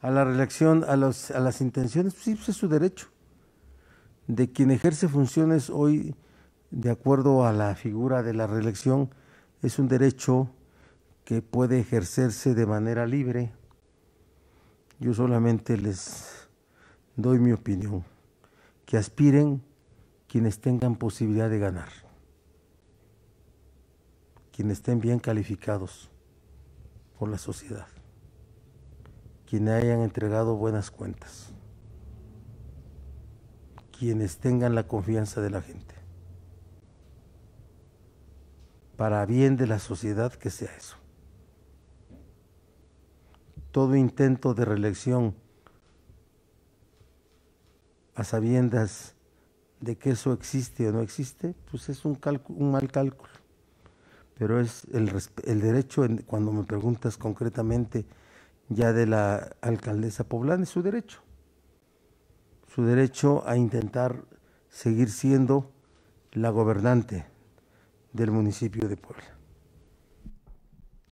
a la reelección, a, las intenciones, pues sí, pues es su derecho. De quien ejerce funciones hoy, de acuerdo a la figura de la reelección, es un derecho que puede ejercerse de manera libre. Yo solamente les doy mi opinión. Que aspiren quienes tengan posibilidad de ganar, quienes estén bien calificados por la sociedad quienes hayan entregado buenas cuentas, quienes tengan la confianza de la gente, para bien de la sociedad que sea eso. Todo intento de reelección a sabiendas de que eso existe o no existe, pues es un, mal cálculo. Pero es el, derecho, cuando me preguntas concretamente, ya de la alcaldesa poblana, es su derecho. Su derecho a intentar seguir siendo la gobernante del municipio de Puebla.